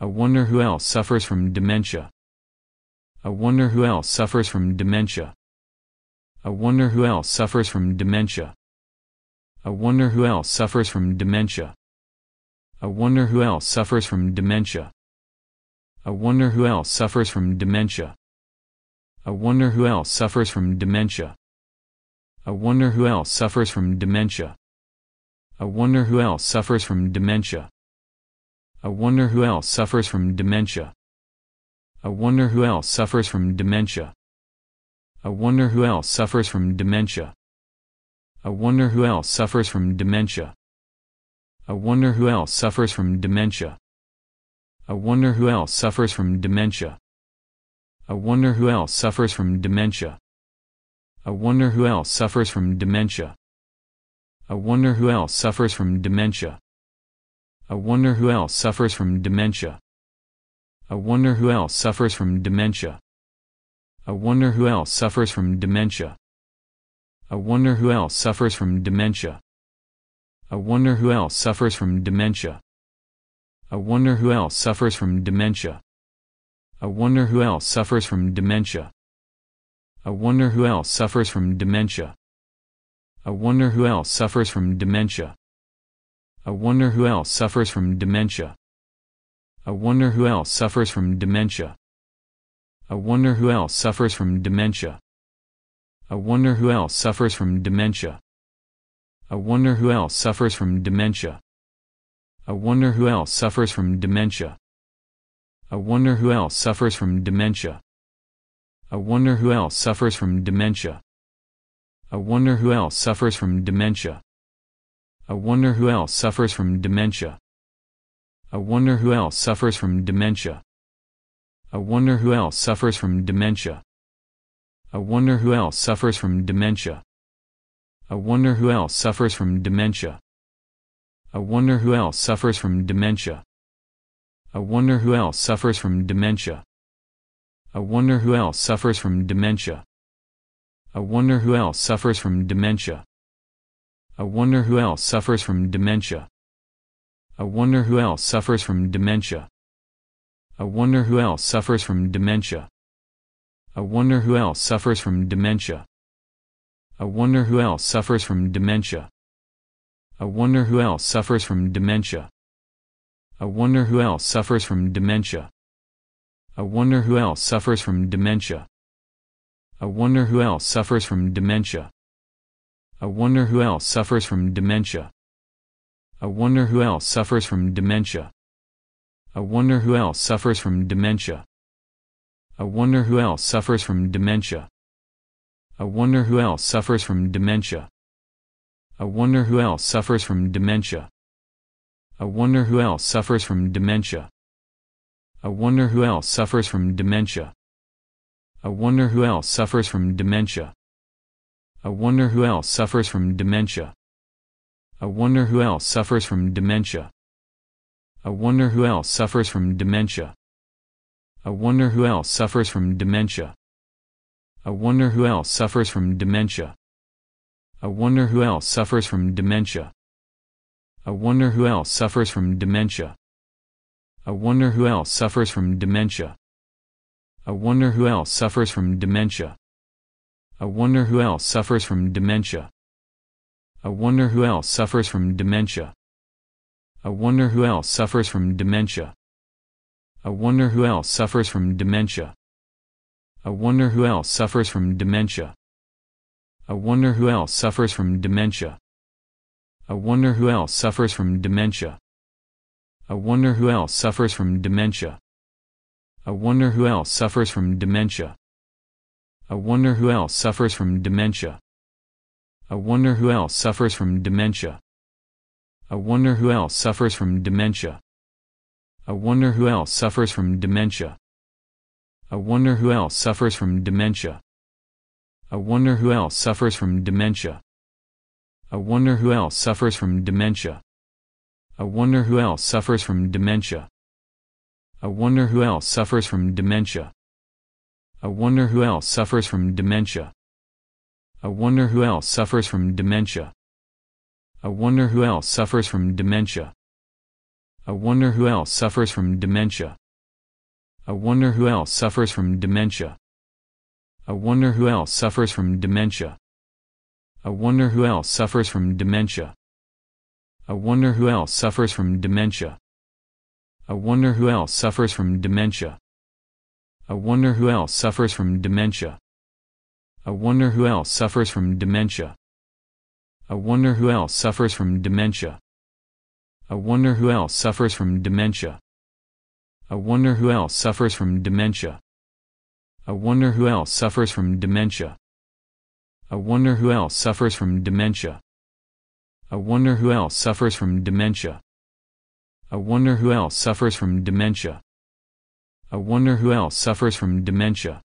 I wonder who else suffers from dementia. I wonder who else suffers from dementia. I wonder who else suffers from dementia. I wonder who else suffers from dementia. I wonder who else suffers from dementia. I wonder who else suffers from dementia. I wonder who else suffers from dementia. I wonder who else suffers from dementia. I wonder who else suffers from dementia. I wonder who else suffers from dementia. I wonder who else suffers from dementia. I wonder who else suffers from dementia. I wonder who else suffers from dementia. I wonder who else suffers from dementia. I wonder who else suffers from dementia. I wonder who else suffers from dementia. I wonder who else suffers from dementia. I wonder who else suffers from dementia. I wonder who else suffers from dementia. I wonder who else suffers from dementia. I wonder who else suffers from dementia. I wonder who else suffers from dementia. I wonder who else suffers from dementia. I wonder who else suffers from dementia. I wonder who else suffers from dementia. I wonder who else suffers from dementia. I wonder who else suffers from dementia. I wonder who else suffers from dementia. I wonder who else suffers from dementia. I wonder who else suffers from dementia. I wonder who else suffers from dementia. I wonder who else suffers from dementia. I wonder who else suffers from dementia. I wonder who else suffers from dementia. I wonder who else suffers from dementia. I wonder who else suffers from dementia. I wonder who else suffers from dementia. I wonder who else suffers from dementia. I wonder who else suffers from dementia. I wonder who else suffers from dementia. I wonder who else suffers from dementia. I wonder who else suffers from dementia. I wonder who else suffers from dementia. I wonder who else suffers from dementia. I wonder who else suffers from dementia. I wonder who else suffers from dementia. I wonder who else suffers from dementia. I wonder who else suffers from dementia. I wonder who else suffers from dementia. I wonder who else suffers from dementia. I wonder who else suffers from dementia. I wonder who else suffers from dementia. I wonder who else suffers from dementia. I wonder who else suffers from dementia. I wonder who else suffers from dementia. I wonder who else suffers from dementia. I wonder who else suffers from dementia. I wonder who else suffers from dementia. I wonder who else suffers from dementia. I wonder who else suffers from dementia. I wonder who else suffers from dementia. I wonder who else suffers from dementia. I wonder who else suffers from dementia. I wonder who else suffers from dementia. I wonder who else suffers from dementia. I wonder who else suffers from dementia. I wonder who else suffers from dementia. I wonder who else suffers from dementia. I wonder who else suffers from dementia. I wonder who else suffers from dementia. I wonder who else suffers from dementia. I wonder who else suffers from dementia. I wonder who else suffers from dementia. I wonder who else suffers from dementia. I wonder who else suffers from dementia. I wonder who else suffers from dementia. I wonder who else suffers from dementia. I wonder who else suffers from dementia. I wonder who else suffers from dementia. I wonder who else suffers from dementia. I wonder who else suffers from dementia. I wonder who else suffers from dementia. I wonder who else suffers from dementia. I wonder who else suffers from dementia. I wonder who else suffers from dementia. I wonder who else suffers from dementia. I wonder who else suffers from dementia. I wonder who else suffers from dementia. I wonder who else suffers from dementia. I wonder who else suffers from dementia. I wonder who else suffers from dementia. I wonder who else suffers from dementia. I wonder who else suffers from dementia. I wonder who else suffers from dementia. I wonder who else suffers from dementia. I wonder who else suffers from dementia. I wonder who else suffers from dementia. I wonder who else suffers from dementia. I wonder who else suffers from dementia. I wonder who else suffers from dementia. I wonder who else suffers from dementia. I wonder who else suffers from dementia. I wonder who else suffers from dementia. I wonder who else suffers from dementia. I wonder who else suffers from dementia. I wonder who else suffers from dementia. I wonder who else suffers from dementia. I wonder who else suffers from dementia. I wonder who else suffers from dementia.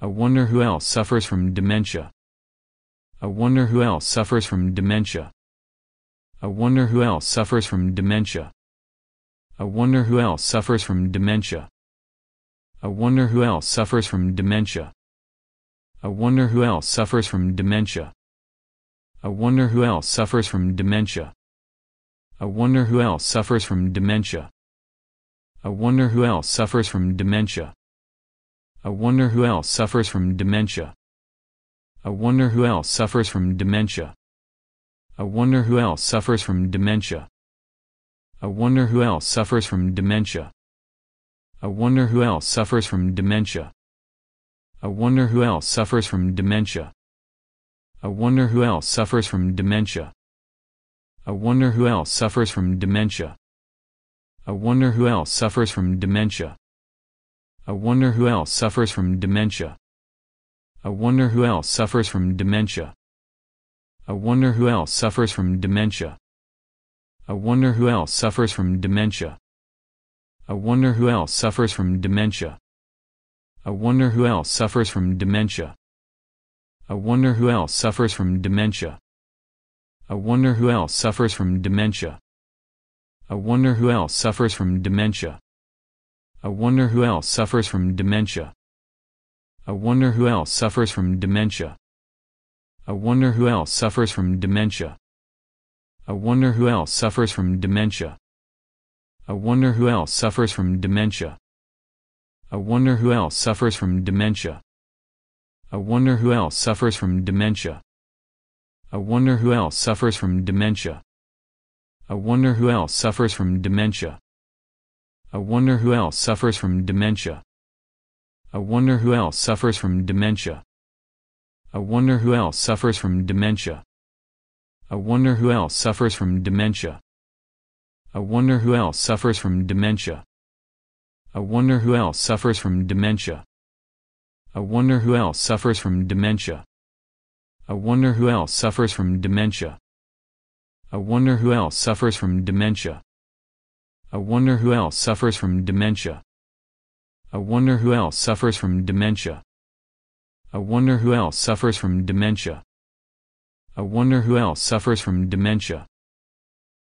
I wonder who else suffers from dementia. I wonder who else suffers from dementia. I wonder who else suffers from dementia. I wonder who else suffers from dementia. I wonder who else suffers from dementia. I wonder who else suffers from dementia. I wonder who else suffers from dementia. I wonder who else suffers from dementia. I wonder who else suffers from dementia. I wonder who else suffers from dementia. I wonder who else suffers from dementia. I wonder who else suffers from dementia. I wonder who else suffers from dementia. I wonder who else suffers from dementia. I wonder who else suffers from dementia. I wonder who else suffers from dementia. I wonder who else suffers from dementia. I wonder who else suffers from dementia. I wonder who else suffers from dementia. I wonder who else suffers from dementia. I wonder who else suffers from dementia. I wonder who else suffers from dementia. I wonder who else suffers from dementia. I wonder who else suffers from dementia. I wonder who else suffers from dementia. I wonder who else suffers from dementia. I wonder who else suffers from dementia. I wonder who else suffers from dementia. I wonder who else suffers from dementia. I wonder who else suffers from dementia. I wonder who else suffers from dementia. I wonder who else suffers from dementia. I wonder who else suffers from dementia. I wonder who else suffers from dementia. I wonder who else suffers from dementia. I wonder who else suffers from dementia. I wonder who else suffers from dementia. I wonder who else suffers from dementia. I wonder who else suffers from dementia. I wonder who else suffers from dementia. I wonder who else suffers from dementia. I wonder who else suffers from dementia. I wonder who else suffers from dementia. I wonder who else suffers from dementia. I wonder who else suffers from dementia. I wonder who else suffers from dementia. I wonder who else suffers from dementia. I wonder who else suffers from dementia. I wonder who else suffers from dementia.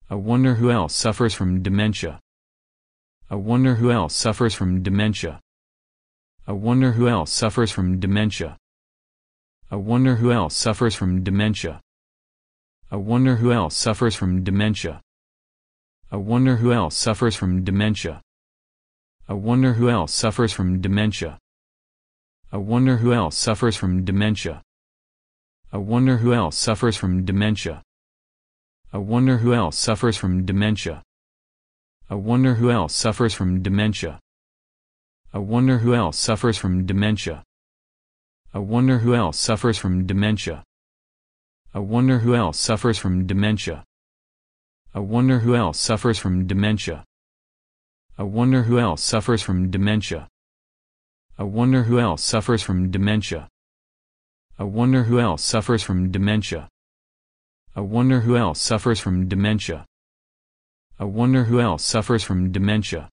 I wonder who else suffers from dementia. I wonder who else suffers from dementia. I wonder who else suffers from dementia. I wonder who else suffers from dementia. I wonder who else suffers from dementia. I wonder who else suffers from dementia. I wonder who else suffers from dementia. I wonder who else suffers from dementia. I wonder who else suffers from dementia. I wonder who else suffers from dementia. I wonder who else suffers from dementia. I wonder who else suffers from dementia. I wonder who else suffers from dementia. I wonder who else suffers from dementia. I wonder who else suffers from dementia. I wonder who else suffers from dementia. I wonder who else suffers from dementia. I wonder who else suffers from dementia. I wonder who else suffers from dementia. I wonder who else suffers from dementia.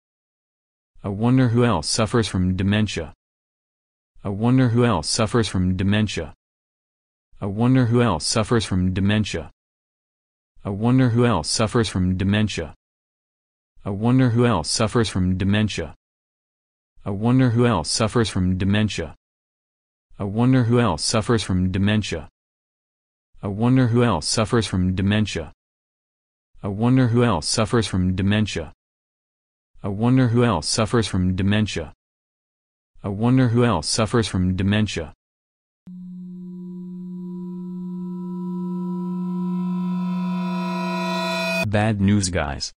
I wonder who else suffers from dementia. I wonder who else suffers from dementia. I wonder who else suffers from dementia. I wonder who else suffers from dementia. I wonder who else suffers from dementia. I wonder who else suffers from dementia. I wonder who else suffers from dementia. I wonder who else suffers from dementia. I wonder who else suffers from dementia. I wonder who else suffers from dementia. I wonder who else suffers from dementia. Bad news guys.